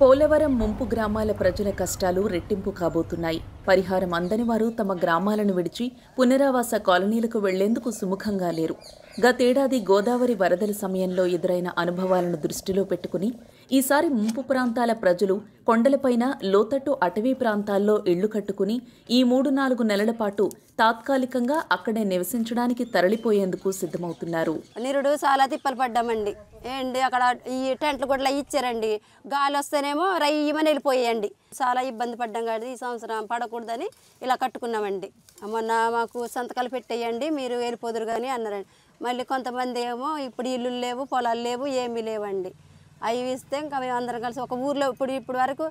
పోలవరం ముంపు గ్రామాల ప్రజల కష్టాలు రెట్టింపు కాబోతున్నాయి పరిహారం అందని వారు తమ గ్రామాలను విడిచి పునరావాస కాలనీలకు వెళ్లేందుకు సుముఖంగా లేరు గతేడాది గోదావరి వరదల సమయంలో ఎదురైన అనుభవాలను దృష్టిలో పెట్టుకుని ఈసారి ముంపు ప్రాంతాల ప్రజలు కొండలపైన లోతట్టు అటవీ ప్రాంతాల్లో ఇళ్లు కట్టుకుని ఈ మూడు నాలుగు నెలల పాటు తాత్కాలికంగా అక్కడే నివసించడానికి తరలిపోయేందుకు సిద్ధమవుతున్నారు నిరుడు చాలా తిప్పలు పడ్డామండి ఏంటి అక్కడ ఈ టెంట్లు కూడా ఇచ్చారండి గాలి వస్తేనేమో రయ్యమని వెళ్ళిపోయాయండి చాలా ఇబ్బంది పడ్డాం కాదు ఈ సంవత్సరం పడకూడదని ఇలా కట్టుకున్నామండి మొన్న మాకు సంతకాలు పెట్టేయండి మీరు వెళ్ళిపోదురు కానీ అన్నారండి మళ్ళీ కొంతమంది ఏమో ఇప్పుడు ఇల్లు లేవు పొలాలు లేవు ఏమీ లేవండి అవి ఇస్తే ఇంకా మేము అందరం కలిసి ఒక ఊర్లో ఇప్పుడు ఇప్పుడు వరకు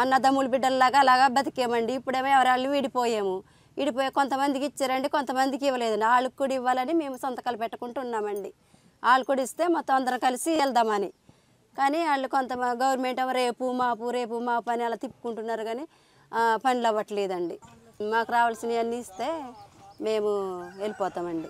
అన్నదమ్ముల బిడ్డల్లాగా అలాగా బతికేమండి ఇప్పుడేమో ఎవరాళ్ళు విడిపోయాము విడిపోయి కొంతమందికి ఇచ్చారండి కొంతమందికి ఇవ్వలేదండి వాళ్ళకి కూడా ఇవ్వాలని మేము సొంతకాలు పెట్టుకుంటున్నామండి వాళ్ళు కూడా ఇస్తే మొత్తం అందరం కలిసి వెళ్దామని కానీ వాళ్ళు కొంత గవర్నమెంట్ రేపు మాపు రేపు మాపు అని అలా తిప్పుకుంటున్నారు కానీ పనులు అవ్వట్లేదండి మాకు రావాల్సినవన్నీ ఇస్తే మేము వెళ్ళిపోతామండి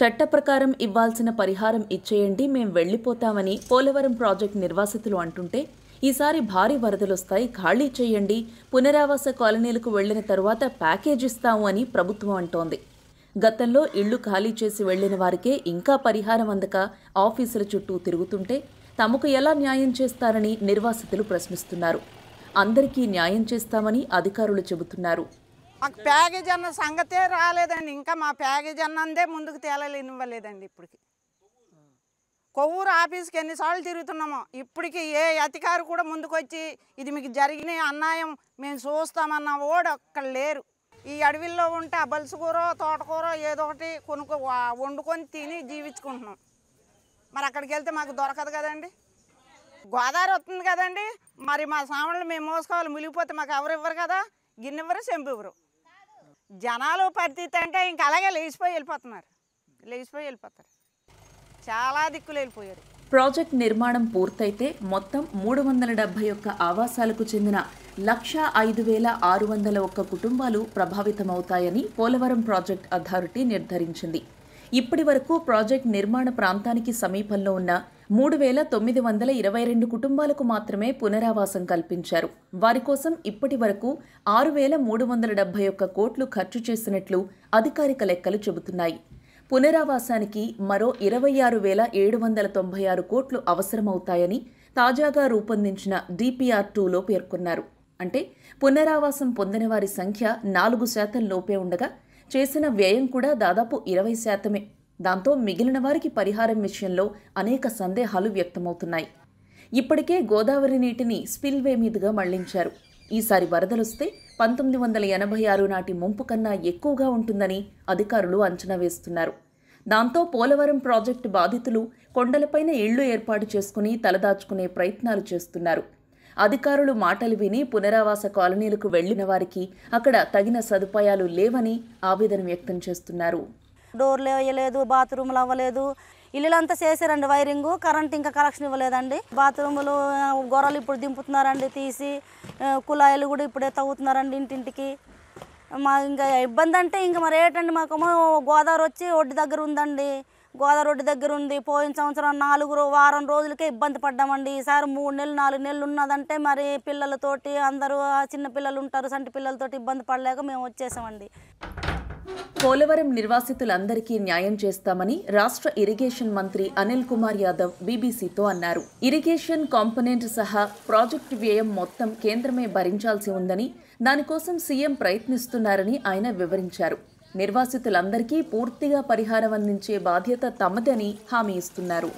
చట్ట ప్రకారం ఇవ్వాల్సిన పరిహారం ఇచ్చేయండి మేం వెళ్ళిపోతామని పోలవరం ప్రాజెక్ట్ నిర్వాసితులు అంటుంటే ఈసారి భారీ వరదలొస్తాయి ఖాళీ చేయండి పునరావాస కాలనీలకు వెళ్లిన తర్వాత ప్యాకేజ్ ఇస్తాము అని ప్రభుత్వం అంటోంది గతంలో ఇళ్లు ఖాళీ చేసి వెళ్లిన వారికే ఇంకా పరిహారం అందక ఆఫీసుల చుట్టూ తిరుగుతుంటే తమకు ఎలా న్యాయం చేస్తారని నిర్వాసితులు ప్రశ్నిస్తున్నారు అందరికీ న్యాయం చేస్తామని అధికారులు చెబుతున్నారు మాకు ప్యాకేజ్ అన్న సంగతే రాలేదండి ఇంకా మా ప్యాకేజ్ అన్నందే ముందుకు తేలలేనివ్వలేదండి ఇప్పటికి కొవ్వూరు ఆఫీస్కి ఎన్నిసార్లు తిరుగుతున్నామో ఇప్పటికి ఏ అధికారు కూడా ముందుకొచ్చి ఇది మీకు జరిగిన అన్యాయం మేము చూస్తామన్న ఓడు అక్కడ లేరు ఈ అడవిలో ఉంటే అబల్సుకూర తోటకూర ఏదో ఒకటి కొనుక్కు వండుకొని తిని జీవించుకుంటున్నాం మరి అక్కడికి వెళ్తే మాకు దొరకదు కదండి గోదావరి వస్తుంది కదండి మరి మా సామాన్లు మేము మోసుకోవాలి మిగిలిపోతే మాకు ఎవరు ఇవ్వరు కదా గిన్నెవ్వరు చెంపివ్వరు చెంపు ఇవ్వరు జనాలు పరిస్థితి అంటే ఇంక అలాగే లేచిపోయి వెళ్ళిపోతున్నారు లేచిపోయి వెళ్ళిపోతారు చాలా దిక్కులు వెళ్ళిపోయారు ప్రాజెక్ట్ నిర్మాణం పూర్తయితే మొత్తం మూడు వందల డెబ్బై ఒక్క ఆవాసాలకు చెందిన లక్ష ఐదు వేల ఆరు వందల ఒక్క కుటుంబాలు ప్రభావితమవుతాయని పోలవరం ప్రాజెక్ట్ అథారిటీ నిర్ధారించింది ఇప్పటి వరకు ప్రాజెక్ట్ నిర్మాణ ప్రాంతానికి సమీపంలో ఉన్న మూడు వేల తొమ్మిది వందల ఇరవై రెండు కుటుంబాలకు మాత్రమే పునరావాసం కల్పించారు వారి కోసం ఇప్పటి వరకు ఆరు వేల మూడు వందల డెబ్బై ఒక్క కోట్లు ఖర్చు చేసినట్లు అధికారిక లెక్కలు చెబుతున్నాయి పునరావాసానికి మరో ఇరవై ఆరు వేల ఏడు వందల తొంభై ఆరు కోట్లు అవసరమవుతాయని తాజాగా రూపొందించిన డిపిఆర్ టూలో పేర్కొన్నారు అంటే పునరావాసం పొందిన వారి సంఖ్య నాలుగు శాతం లోపే ఉండగా చేసిన వ్యయం కూడా దాదాపు ఇరవై శాతమే దాంతో మిగిలిన వారికి పరిహారం విషయంలో అనేక సందేహాలు వ్యక్తమవుతున్నాయి ఇప్పటికే గోదావరి నీటిని స్పిల్వే మీదుగా మళ్లించారు ఈసారి వరదలొస్తే పంతొమ్మిది వందల ఎనభై ఆరు నాటి ముంపు కన్నా ఎక్కువగా ఉంటుందని అధికారులు అంచనా వేస్తున్నారు దాంతో పోలవరం ప్రాజెక్టు బాధితులు కొండలపైన ఇళ్లు ఏర్పాటు చేసుకుని తలదాచుకునే ప్రయత్నాలు చేస్తున్నారు అధికారులు మాటలు విని పునరావాస కాలనీలకు వెళ్లిన వారికి అక్కడ తగిన సదుపాయాలు లేవని ఆవేదన వ్యక్తం చేస్తున్నారు డోర్లు వేయలేదు బాత్రూమ్లు అవ్వలేదు ఇల్లులంతా చేసారండి వైరింగ్ కరెంట్ ఇంకా కలెక్షన్ ఇవ్వలేదండి బాత్రూములు గొర్రెలు ఇప్పుడు దింపుతున్నారండి తీసి కుళాయిలు కూడా ఇప్పుడే తవ్వుతున్నారండి ఇంటింటికి మా ఇంకా ఇబ్బంది అంటే ఇంకా మరి ఏంటండి మాకు గోదావరి వచ్చి ఒడ్డు దగ్గర ఉందండి గోదావరి ఒడ్డు దగ్గర ఉంది పోయిన సంవత్సరం నాలుగు వారం రోజులకే ఇబ్బంది పడ్డామండి ఈసారి మూడు నెలలు నాలుగు నెలలు ఉన్నదంటే మరి పిల్లలతోటి అందరూ చిన్న పిల్లలు ఉంటారు సంటి పిల్లలతోటి ఇబ్బంది పడలేక మేము వచ్చేసామండి పోలవరం నిర్వాసితులందరికీ న్యాయం చేస్తామని రాష్ట్ర ఇరిగేషన్ మంత్రి అనిల్ కుమార్ యాదవ్ బీబీసీతో అన్నారు ఇరిగేషన్ కాంపొనెంట్ సహా ప్రాజెక్టు వ్యయం మొత్తం కేంద్రమే భరించాల్సి ఉందని దానికోసం సీఎం ప్రయత్నిస్తున్నారని ఆయన వివరించారు నిర్వాసితులందరికీ పూర్తిగా పరిహారం అందించే బాధ్యత తమదని హామీ ఇస్తున్నారు